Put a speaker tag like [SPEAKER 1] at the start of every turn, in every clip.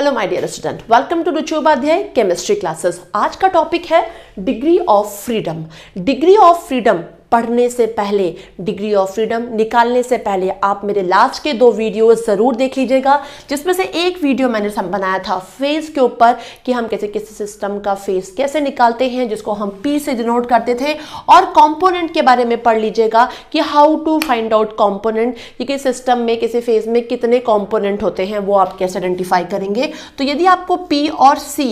[SPEAKER 1] Hello my dear student welcome to Ruchi Upadhyay chemistry classes आज का topic है degree of freedom degree of freedom पढ़ने से पहले डिग्री ऑफ फ्रीडम निकालने से पहले आप मेरे लास्ट के दो वीडियो ज़रूर देख लीजिएगा जिसमें से एक वीडियो मैंने बनाया था फेस के ऊपर कि हम कैसे किसी सिस्टम का फेस कैसे निकालते हैं जिसको हम पी से डिनोट करते थे और कॉम्पोनेंट के बारे में पढ़ लीजिएगा कि how to find out component कि सिस्टम में किसी फेज़ में कितने कॉम्पोनेंट होते हैं वो आप कैसे आइडेंटिफाई करेंगे तो यदि आपको पी और सी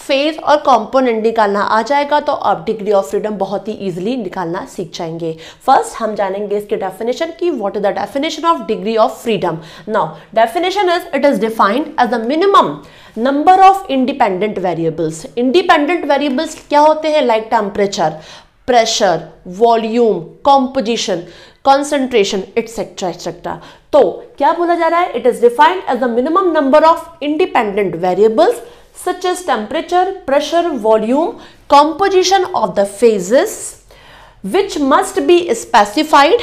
[SPEAKER 1] फेज और कंपोनेंट निकालना आ जाएगा तो आप डिग्री ऑफ फ्रीडम बहुत ही इजीली निकालना सीख जाएंगे फर्स्ट हम जानेंगे इसके डेफिनेशन की what is the definition of degree of freedom now definition is it is defined as the minimum number of independent variables independent variables क्या होते हैं like temperature pressure volume composition concentration etc etc तो क्या बोला जा रहा है it is defined as the minimum number of independent variables such as temperature, pressure, volume, composition of the phases which must be specified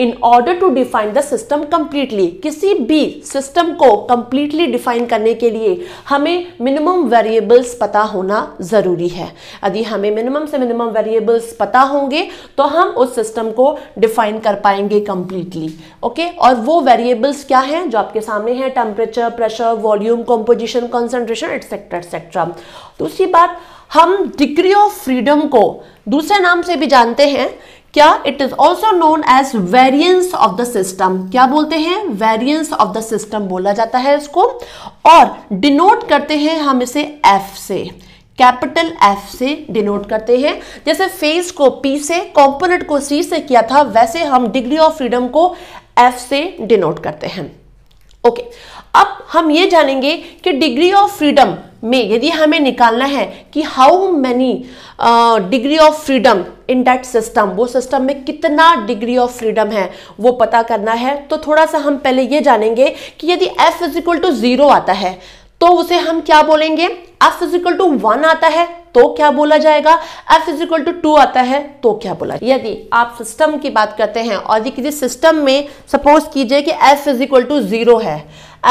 [SPEAKER 1] in order to define the system completely किसी भी system को completely define करने के लिए हमें minimum variables पता होना ज़रूरी है यदि हमें मिनिमम से मिनिमम वेरिएबल्स पता होंगे तो हम उस सिस्टम को डिफाइन कर पाएंगे कंप्लीटली ओके और वो वेरिएबल्स क्या हैं जो आपके सामने हैं temperature pressure volume composition concentration etcetera etcetera दूसरी बात हम डिग्री ऑफ फ्रीडम को दूसरे नाम से भी जानते हैं क्या it is also known as variance of the system क्या बोलते हैं वेरियंस ऑफ द सिस्टम बोला जाता है इसको और डिनोट करते हैं हम इसे एफ से कैपिटल एफ से डिनोट करते हैं जैसे फेस को पी से कॉम्पोनेट को सी से किया था वैसे हम डिग्री ऑफ फ्रीडम को एफ से डिनोट करते हैं ओके okay. अब हम ये जानेंगे कि डिग्री ऑफ फ्रीडम में यदि हमें निकालना है कि how many degree of freedom in that system वो सिस्टम में कितना डिग्री ऑफ फ्रीडम है वो पता करना है तो थोड़ा सा हम पहले ये जानेंगे कि यदि F is equal to zero आता है तो उसे हम क्या बोलेंगे F is equal to one आता है तो क्या बोला जाएगा F is equal to two आता है तो क्या बोला यदि आप सिस्टम की बात करते हैं और यदि किसी सिस्टम में सपोज कीजिए कि F is equal to zero है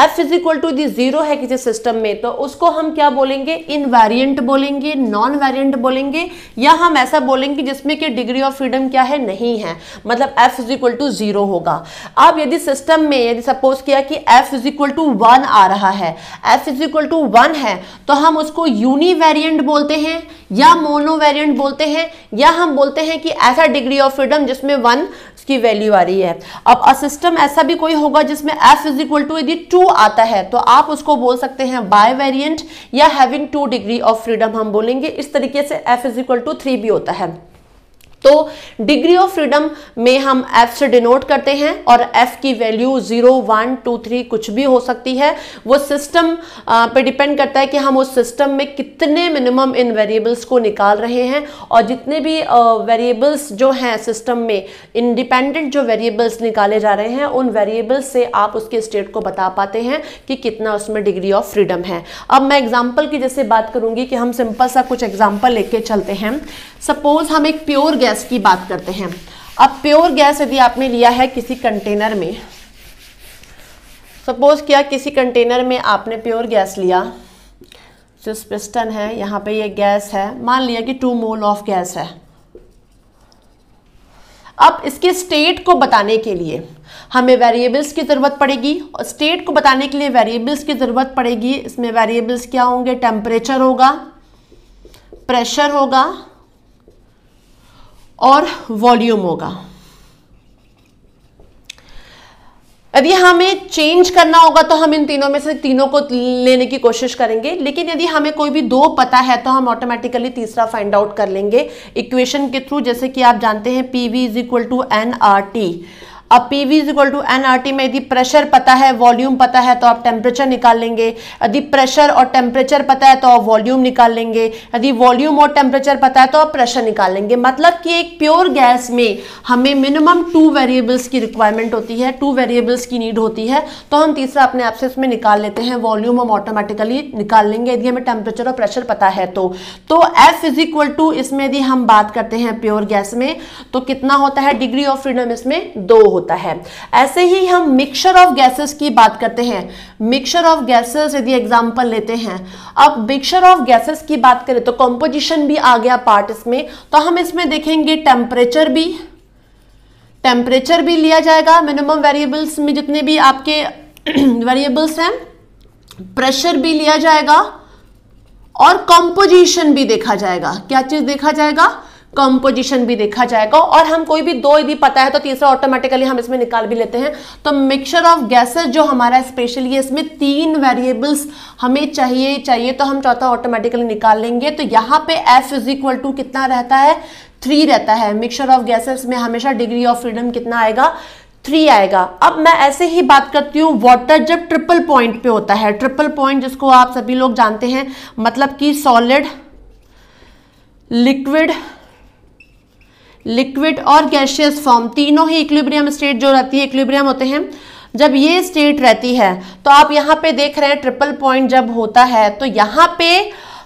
[SPEAKER 1] F is equal to the zero है किसी सिस्टम में तो उसको हम क्या बोलेंगे इन वेरियंट बोलेंगे नॉन वेरियंट बोलेंगे या हम ऐसा बोलेंगे जिसमें कि डिग्री ऑफ फ्रीडम क्या है नहीं है मतलब F is equal to zero होगा अब यदि सिस्टम में यदि सपोज किया कि F is equal to one आ रहा है F is equal to one है तो हम उसको यूनिवेरियंट बोलते हैं या मोनो वेरियंट बोलते हैं या हम बोलते हैं कि ऐसा डिग्री ऑफ फ्रीडम जिसमें वन की वैल्यू आ रही है अब असिस्टम सिस्टम ऐसा भी कोई होगा जिसमें एफ इज इक्वल टू यदि टू टू आता है तो आप उसको बोल सकते हैं बाय वेरियंट या having two degree of freedom हम बोलेंगे इस तरीके से F is equal to three भी होता है तो डिग्री ऑफ फ्रीडम में हम एफ से डिनोट करते हैं और एफ की value zero one two three कुछ भी हो सकती है वो सिस्टम पे डिपेंड करता है कि हम उस सिस्टम में कितने मिनिमम इन वेरिएबल्स को निकाल रहे हैं और जितने भी वेरिएबल्स जो हैं सिस्टम में इंडिपेंडेंट जो वेरिएबल्स निकाले जा रहे हैं उन वेरिएबल्स से आप उसके स्टेट को बता पाते हैं कि कितना उसमें डिग्री ऑफ फ्रीडम है अब मैं एग्जाम्पल की जैसे बात करूंगी कि हम सिंपल सा कुछ एग्जाम्पल लेके चलते हैं सपोज हम एक प्योर गैस गैस की बात करते हैं अब प्योर गैस यदि आपने लिया है किसी कंटेनर में सपोज किया किसी कंटेनर में आपने प्योर गैस लिया जो पिस्टन है यहाँ पे ये गैस है मान लिया कि टू मोल ऑफ गैस है अब इसके स्टेट को बताने के लिए हमें वेरिएबल्स की ज़रूरत पड़ेगी और स्टेट को बताने के लिए वेरिएबल्स की ज़रूरत पड़ेगी इसमें वेरिएबल्स क्या होंगे टेम्परेचर होगा प्रेशर होगा और वॉल्यूम होगा यदि हमें चेंज करना होगा तो हम इन तीनों में से तीनों को लेने की कोशिश करेंगे लेकिन यदि हमें कोई भी दो पता है तो हम ऑटोमेटिकली तीसरा फाइंड आउट कर लेंगे इक्वेशन के थ्रू जैसे कि आप जानते हैं P V is equal to N R T अब P V is equal to N R T में यदि प्रेशर पता है वॉल्यूम पता है तो आप टेम्परेचर निकाल लेंगे यदि प्रेशर और टेम्परेचर पता है तो आप वॉल्यूम निकाल लेंगे यदि वॉल्यूम और टेम्परेचर पता है तो आप प्रेशर निकाल लेंगे मतलब कि एक प्योर गैस में हमें मिनिमम टू वेरिएबल्स की रिक्वायरमेंट होती है टू वेरिएबल्स की नीड होती है तो हम तीसरा अपने आप से इसमें निकाल लेते हैं वॉल्यूम हम ऑटोमेटिकली निकाल लेंगे यदि हमें टेम्परेचर और प्रेशर पता है तो एफ इज इक्वल टू इसमें यदि हम बात करते हैं प्योर गैस में तो कितना होता है डिग्री ऑफ फ्रीडम इसमें दो होता है ऐसे ही हम मिक्सचर ऑफ गैसेस की बात करते हैं मिक्सचर ऑफ गैसेस यदि एग्जांपल लेते हैं अब मिक्सचर ऑफ गैसेस की बात करें तो कॉम्पोजिशन भी आ गया पार्ट इसमें तो हम इसमें देखेंगे टेम्परेचर भी टेम्परेचर भी लिया जाएगा मिनिमम वेरिएबल्स में जितने भी आपके वेरिएबल्स हैं प्रेशर भी लिया जाएगा और कॉम्पोजिशन भी देखा जाएगा क्या चीज़ देखा जाएगा कंपोजिशन भी देखा जाएगा और हम कोई भी दो यदि पता है तो तीसरा ऑटोमेटिकली हम इसमें निकाल भी लेते हैं तो मिक्सचर ऑफ गैसेस जो हमारा स्पेशली है इसमें तीन वेरिएबल्स हमें चाहिए चाहिए तो हम चौथा ऑटोमेटिकली निकाल लेंगे तो यहाँ पे एफ इज इक्वल टू कितना रहता है थ्री रहता है मिक्सचर ऑफ गैसेस में हमेशा डिग्री ऑफ फ्रीडम कितना आएगा थ्री आएगा अब मैं ऐसे ही बात करती हूँ वाटर जब ट्रिपल पॉइंट पे होता है ट्रिपल पॉइंट जिसको आप सभी लोग जानते हैं मतलब कि सॉलिड लिक्विड लिक्विड और गैशियस फॉर्म तीनों ही इक्विब्रियम स्टेट जो रहती है इक्विब्रियम होते हैं जब ये स्टेट रहती है तो आप यहाँ पे देख रहे हैं ट्रिपल पॉइंट जब होता है तो यहाँ पे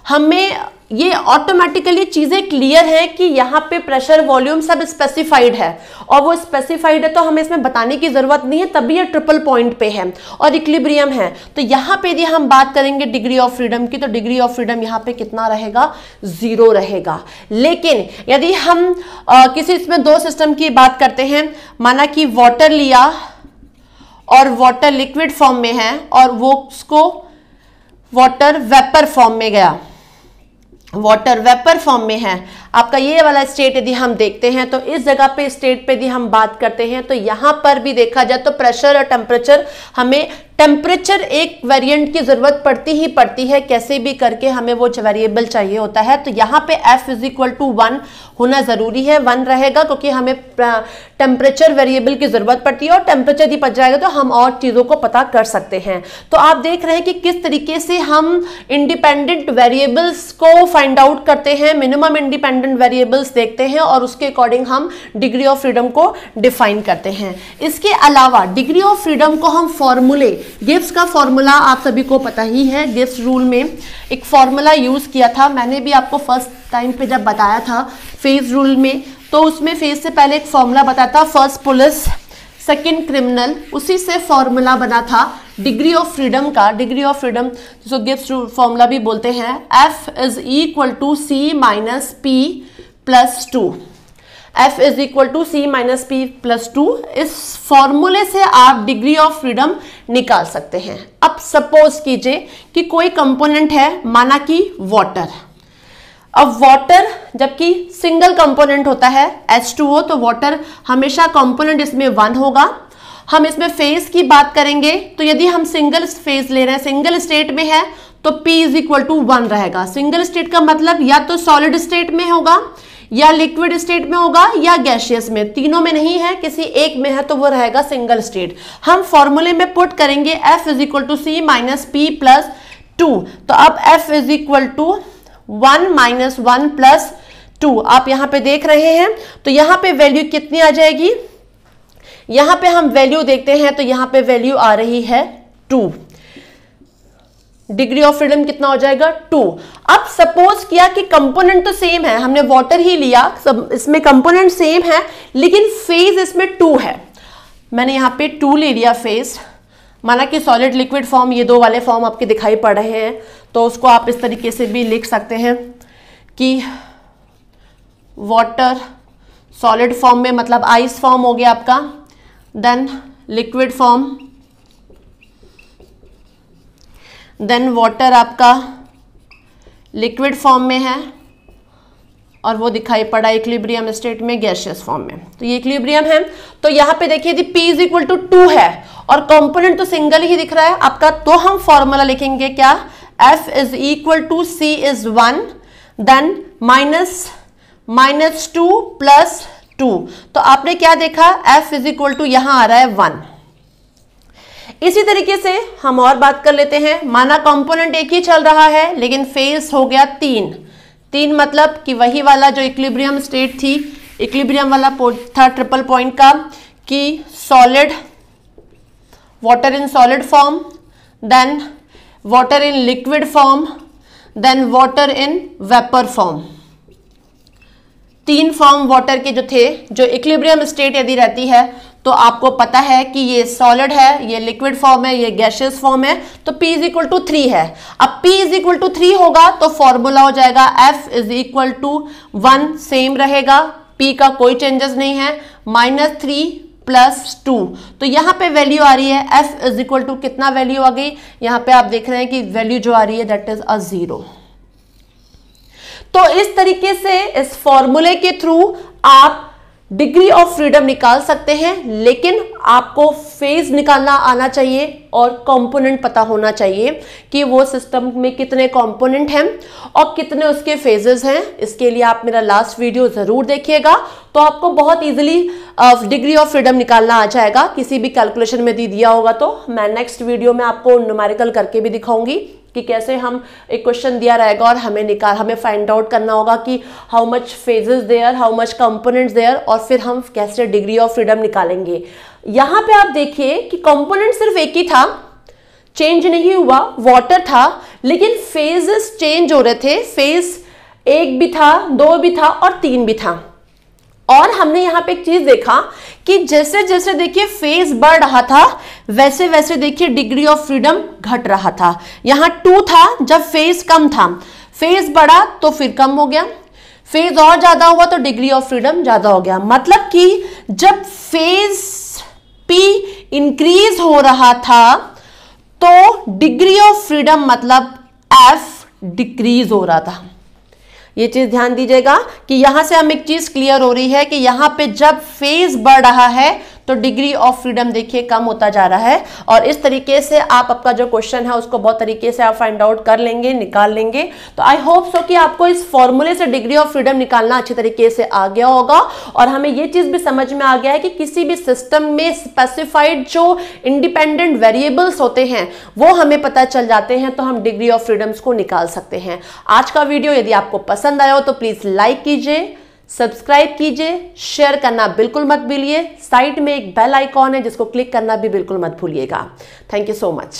[SPEAKER 1] हमें ये ऑटोमेटिकली चीज़ें क्लियर है कि यहाँ पे प्रेशर वॉल्यूम सब स्पेसिफाइड है और वो स्पेसिफाइड है तो हमें इसमें बताने की ज़रूरत नहीं है तभी ये ट्रिपल पॉइंट पे है और इक्लिब्रियम है तो यहाँ पे यदि हम बात करेंगे डिग्री ऑफ फ्रीडम की तो डिग्री ऑफ फ्रीडम यहाँ पे कितना रहेगा ज़ीरो रहेगा लेकिन यदि हम आ, किसी इसमें दो सिस्टम की बात करते हैं माना कि वॉटर लिया और वॉटर लिक्विड फॉर्म में है और वो उसको वॉटर वेपर फॉर्म में गया वाटर वेपर फॉर्म में है आपका ये वाला स्टेट यदि हम देखते हैं तो इस जगह पे स्टेट पे यदि हम बात करते हैं तो यहाँ पर भी देखा जाए तो प्रेशर और टेम्परेचर हमें टेम्परेचर एक वेरिएंट की ज़रूरत पड़ती ही पड़ती है कैसे भी करके हमें वो वेरिएबल चाहिए होता है तो यहाँ पे f is equal to one होना ज़रूरी है वन रहेगा क्योंकि हमें टेम्परेचर वेरिएबल की ज़रूरत पड़ती है और टेम्परेचर यदि पड़ जाएगा तो हम और चीज़ों को पता कर सकते हैं तो आप देख रहे हैं कि किस तरीके से हम इंडिपेंडेंट वेरिएबल्स को फाइंड आउट करते हैं मिनिमम इंडिपेंडेंट डिफरेंट वेरिएबल्स देखते हैं और उसके अकॉर्डिंग हम डिग्री ऑफ फ्रीडम को डिफाइन करते हैं इसके अलावा डिग्री ऑफ फ्रीडम को हम फॉर्मूले गिफ्ट का फॉर्मूला आप सभी को पता ही है गिफ्ट रूल में एक फॉर्मूला यूज़ किया था मैंने भी आपको फर्स्ट टाइम पे जब बताया था फेज रूल में तो उसमें फेज से पहले एक फॉर्मूला बताया था फर्स्ट पुलिस सेकेंड क्रिमिनल उसी से फॉर्मूला बना था डिग्री ऑफ फ्रीडम का डिग्री ऑफ फ्रीडम जिसको गिफ्स फॉर्मूला भी बोलते हैं F is equal to C minus P plus two F is equal to C minus P plus two इस फॉर्मूले से आप डिग्री ऑफ फ्रीडम निकाल सकते हैं अब सपोज कीजिए कि कोई कंपोनेंट है माना कि वाटर अब वाटर जबकि सिंगल कंपोनेंट होता है H2O तो वाटर हमेशा कंपोनेंट इसमें वन होगा हम इसमें फेज की बात करेंगे तो यदि हम सिंगल फेज ले रहे हैं सिंगल स्टेट में है तो P is equal to one रहेगा सिंगल स्टेट का मतलब या तो सॉलिड स्टेट में होगा या लिक्विड स्टेट में होगा या गैशियस में तीनों में नहीं है किसी एक में है तो वो रहेगा सिंगल स्टेट हम फॉर्मूले में पुट करेंगे F is equal to C minus P plus two तो अब F is equal to one minus one plus two आप यहां पे देख रहे हैं तो यहाँ पे वैल्यू कितनी आ जाएगी यहां पे हम वैल्यू देखते हैं तो यहां पे वैल्यू आ रही है टू डिग्री ऑफ फ्रीडम कितना हो जाएगा टू अब सपोज किया कि कंपोनेंट तो सेम है हमने वाटर ही लिया सब इसमें कंपोनेंट सेम है लेकिन फेज इसमें टू है मैंने यहां पे टू ले लिया फेज माना कि सॉलिड लिक्विड फॉर्म ये दो वाले फॉर्म आपके दिखाई पड़ रहे हैं तो उसको आप इस तरीके से भी लिख सकते हैं कि वाटर सॉलिड फॉर्म में मतलब आइस फॉर्म हो गया आपका then liquid form then water आपका liquid form में है और वो दिखाई पड़ा इक्लिब्रियम स्टेट में गैशियस फॉर्म में तो ये इक्लिब्रियम है तो यहां पे देखिए यदि P is equal to two है और कंपोनेंट तो सिंगल ही दिख रहा है आपका तो हम फॉर्मूला लिखेंगे क्या F is equal to C is one then minus minus two plus two तो आपने क्या देखा एफ इज इक्वल टू यहां आ रहा है वन इसी तरीके से हम और बात कर लेते हैं माना कंपोनेंट एक ही चल रहा है लेकिन फेज हो गया तीन तीन मतलब कि वही वाला जो इक्लिब्रियम स्टेट थी इक्लिब्रियम वाला था ट्रिपल पॉइंट का कि solid water in solid form then water in liquid form then water in vapour form तीन फॉर्म वाटर के जो थे जो इक्लिब्रियम स्टेट यदि रहती है तो आपको पता है कि ये सॉलिड है ये लिक्विड फॉर्म है ये गैशियस फॉर्म है तो P is equal to three है अब P is equal to three होगा तो फॉर्मूला हो जाएगा F is equal to one same रहेगा P का कोई चेंजेस नहीं है माइनस थ्री प्लस टू तो यहाँ पे वैल्यू आ रही है F इज इक्वल टू कितना वैल्यू आ गई यहाँ पे आप देख रहे हैं कि वैल्यू जो आ रही है दैट इज अ जीरो तो इस तरीके से इस फॉर्मूले के थ्रू आप डिग्री ऑफ फ्रीडम निकाल सकते हैं लेकिन आपको फेज निकालना आना चाहिए और कंपोनेंट पता होना चाहिए कि वो सिस्टम में कितने कंपोनेंट हैं और कितने उसके फेजेस हैं इसके लिए आप मेरा लास्ट वीडियो ज़रूर देखिएगा तो आपको बहुत इजीली डिग्री ऑफ फ्रीडम निकालना आ जाएगा किसी भी कैलकुलेशन में दी दिया होगा तो मैं नेक्स्ट वीडियो में आपको नुमारिकल करके भी दिखाऊंगी कि कैसे हम एक क्वेश्चन दिया रहेगा और हमें निकाल हमें फाइंड आउट करना होगा कि how much phases there how much components there और फिर हम कैसे डिग्री ऑफ फ्रीडम निकालेंगे यहाँ पे आप देखिए कि कंपोनेंट सिर्फ एक ही था चेंज नहीं हुआ वाटर था लेकिन फेजेस चेंज हो रहे थे फेज एक भी था दो भी था और तीन भी था और हमने यहाँ पे एक चीज देखा कि जैसे जैसे देखिए फेज बढ़ रहा था वैसे वैसे देखिए डिग्री ऑफ फ्रीडम घट रहा था यहाँ टू था जब फेज कम था फेज बढ़ा तो फिर कम हो गया फेज और ज्यादा हुआ तो डिग्री ऑफ फ्रीडम ज्यादा हो गया मतलब कि जब फेज पी इंक्रीज हो रहा था तो डिग्री ऑफ फ्रीडम मतलब एफ डिक्रीज हो रहा था ये चीज ध्यान दीजिएगा कि यहां से हम एक चीज क्लियर हो रही है कि यहां पे जब फेज बढ़ रहा है तो डिग्री ऑफ फ्रीडम देखिए कम होता जा रहा है और इस तरीके से आप आपका जो क्वेश्चन है उसको बहुत तरीके से आप फाइंड आउट कर लेंगे निकाल लेंगे तो आई होप सो कि आपको इस फॉर्मूले से डिग्री ऑफ फ्रीडम निकालना अच्छे तरीके से आ गया होगा और हमें ये चीज़ भी समझ में आ गया है कि किसी भी सिस्टम में स्पेसिफाइड जो इंडिपेंडेंट वेरिएबल्स होते हैं वो हमें पता चल जाते हैं तो हम डिग्री ऑफ फ्रीडम्स को निकाल सकते हैं आज का वीडियो यदि आपको पसंद आया हो तो प्लीज़ लाइक कीजिए सब्सक्राइब कीजिए शेयर करना बिल्कुल मत भूलिए साइड में एक बेल आइकॉन है जिसको क्लिक करना भी बिल्कुल मत भूलिएगा थैंक यू सो मच